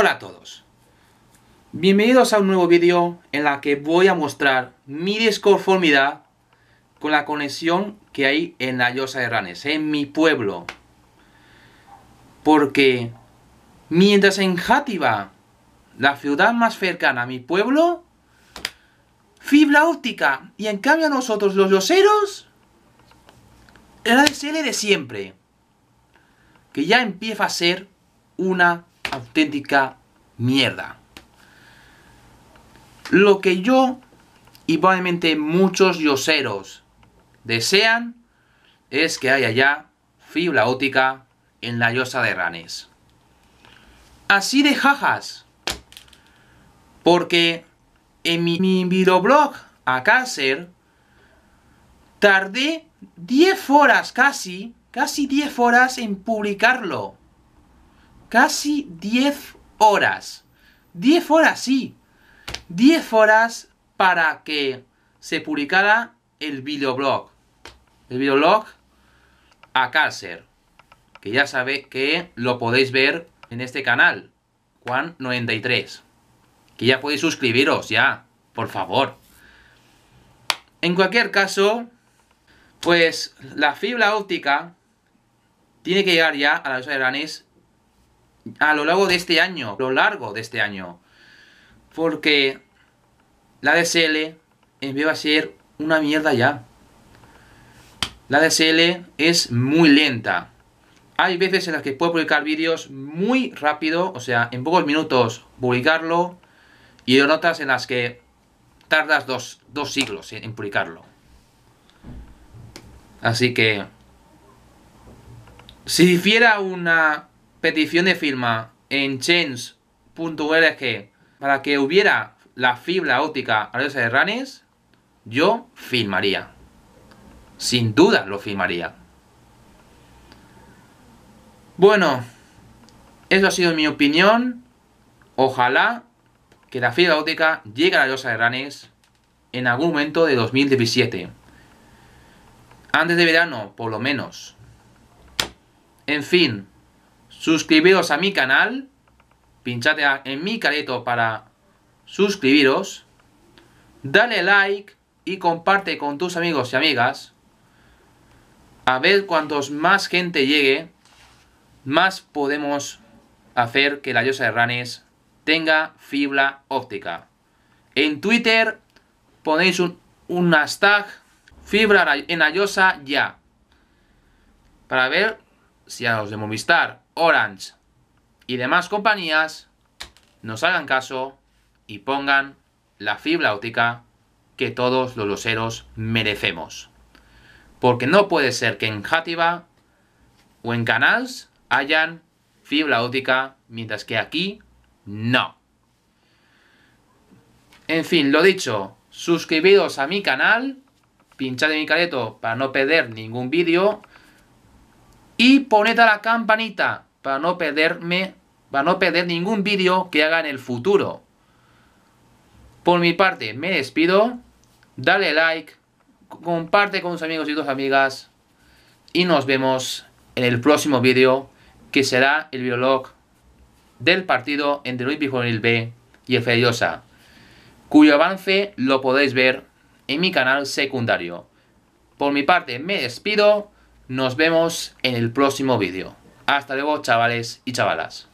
Hola a todos. Bienvenidos a un nuevo vídeo en la que voy a mostrar mi disconformidad con la conexión que hay en la Llosa de Ranes, en mi pueblo. Porque mientras en Játiva, la ciudad más cercana a mi pueblo, fibra óptica, y en cambio a nosotros los loseros, la DSL de siempre, que ya empieza a ser una auténtica mierda. Lo que yo y probablemente muchos yoseros desean es que haya ya fibra óptica en la llosa de Ranes. Así de jajas. Porque en mi, mi videoblog a cáncer tardé 10 horas casi, casi 10 horas en publicarlo casi 10 horas. 10 horas, sí. 10 horas para que se publicara el videoblog. El videoblog a Cáser Que ya sabéis que lo podéis ver en este canal. Juan93. Que ya podéis suscribiros, ya. Por favor. En cualquier caso, pues la fibra óptica tiene que llegar ya a la ciudad de granis a lo largo de este año, a lo largo de este año. Porque la DSL va a ser una mierda ya. La DSL es muy lenta. Hay veces en las que puedo publicar vídeos muy rápido, o sea, en pocos minutos publicarlo, y hay notas en las que tardas dos, dos siglos en publicarlo. Así que, si hiciera una petición de firma en change.org para que hubiera la fibra óptica a los serranes, yo firmaría. Sin duda lo firmaría. Bueno, eso ha sido mi opinión. Ojalá que la fibra óptica llegue a los losa de en algún momento de 2017. Antes de verano, por lo menos. En fin, suscribiros a mi canal, pinchate en mi careto para suscribiros, dale like y comparte con tus amigos y amigas. A ver cuantos más gente llegue, más podemos hacer que la diosa de Ranes tenga fibra óptica. En Twitter ponéis un, hashtag fibra en la ya. Para ver si a los de Movistar, Orange y demás compañías nos hagan caso y pongan la fibra óptica que todos los loseros merecemos. Porque no puede ser que en Játiva o en Canals hayan fibra óptica, mientras que aquí no. En fin, lo dicho, suscribidos a mi canal, pinchad en mi careto para no perder ningún vídeo y poned a la campanita para no perderme, para no perder ningún vídeo que haga en el futuro. Por mi parte, me despido. Dale like, comparte con tus amigos y tus amigas. Y nos vemos en el próximo vídeo, que será el VLOG del partido entre Luis Bijonil B y Eferiosa, cuyo avance lo podéis ver en mi canal secundario. Por mi parte, me despido. Nos vemos en el próximo vídeo. Hasta luego chavales y chavalas.